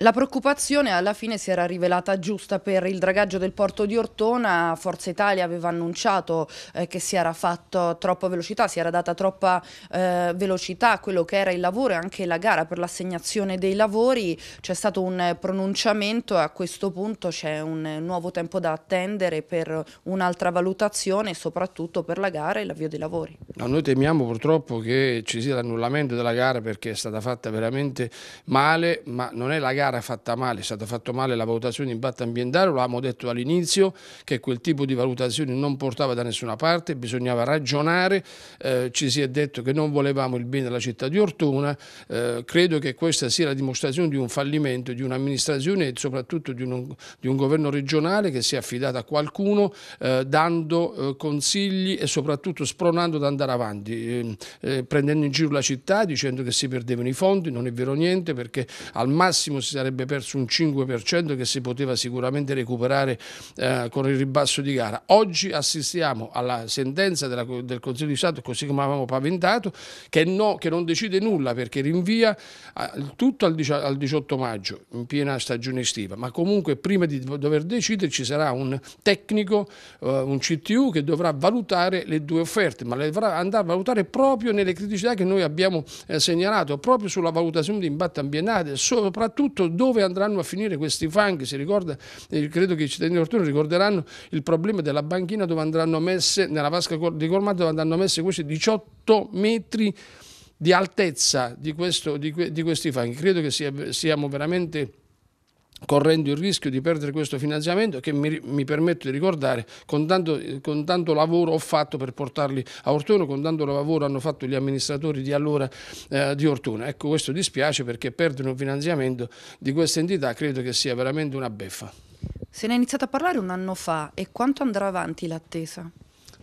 La preoccupazione alla fine si era rivelata giusta per il dragaggio del porto di Ortona, Forza Italia aveva annunciato eh, che si era fatto troppa velocità, si era data troppa eh, velocità a quello che era il lavoro e anche la gara per l'assegnazione dei lavori, c'è stato un pronunciamento e a questo punto c'è un nuovo tempo da attendere per un'altra valutazione soprattutto per la gara e l'avvio dei lavori. No, noi temiamo purtroppo che ci sia l'annullamento della gara perché è stata fatta veramente male, ma non è la gara gara fatta male, è stata fatta male la valutazione di impatto ambientale, lo abbiamo detto all'inizio che quel tipo di valutazione non portava da nessuna parte, bisognava ragionare, eh, ci si è detto che non volevamo il bene della città di Ortona, eh, credo che questa sia la dimostrazione di un fallimento, di un'amministrazione e soprattutto di un, di un, governo regionale che si è affidato a qualcuno eh, dando eh, consigli e soprattutto spronando ad andare avanti, ehm, eh, prendendo in giro la città dicendo che si perdevano i fondi, non è vero niente perché al massimo si avrebbe perso un 5% che si poteva sicuramente recuperare eh, con il ribasso di gara. Oggi assistiamo alla sentenza della, del Consiglio di Stato, così come avevamo paventato, che, no, che non decide nulla perché rinvia tutto al, al 18 maggio, in piena stagione estiva, ma comunque prima di dover decidere ci sarà un tecnico, eh, un CTU che dovrà valutare le due offerte, ma le dovrà andare a valutare proprio nelle criticità che noi abbiamo eh, segnalato, proprio sulla valutazione di impatto ambientale, soprattutto dove andranno a finire questi fanghi. Si ricorda, eh, credo che i cittadini di Ortuno ricorderanno il problema della banchina dove andranno messe, nella vasca di Cormato, dove andranno messe questi 18 metri di altezza di, questo, di, que, di questi fanghi. Credo che sia, siamo veramente correndo il rischio di perdere questo finanziamento che mi, mi permetto di ricordare con tanto, con tanto, lavoro ho fatto per portarli a Ortona, con tanto lavoro hanno fatto gli amministratori di allora eh, di Ortona. Ecco questo dispiace perché perdere un finanziamento di questa entità credo che sia veramente una beffa. Se ne è iniziato a parlare un anno fa e quanto andrà avanti l'attesa?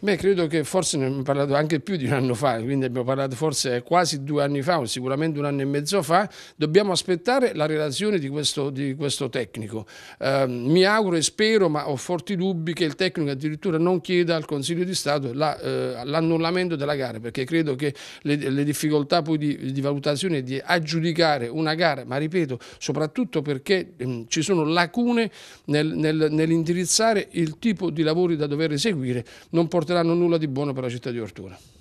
Beh, credo che forse ne abbiamo parlato anche più di un anno fa, quindi abbiamo parlato forse quasi due anni fa o sicuramente un anno e mezzo fa, dobbiamo aspettare la relazione di questo, di questo tecnico. Eh, mi auguro e spero, ma ho forti dubbi, che il tecnico addirittura non chieda al Consiglio di Stato l'annullamento la, eh, della gara, perché credo che le, le difficoltà poi di, di valutazione e di aggiudicare una gara, ma ripeto, soprattutto perché ehm, ci sono lacune nel, nel, nell'indirizzare il tipo di lavori da dover eseguire, non porterà porteranno nulla di buono per la città di Ortura.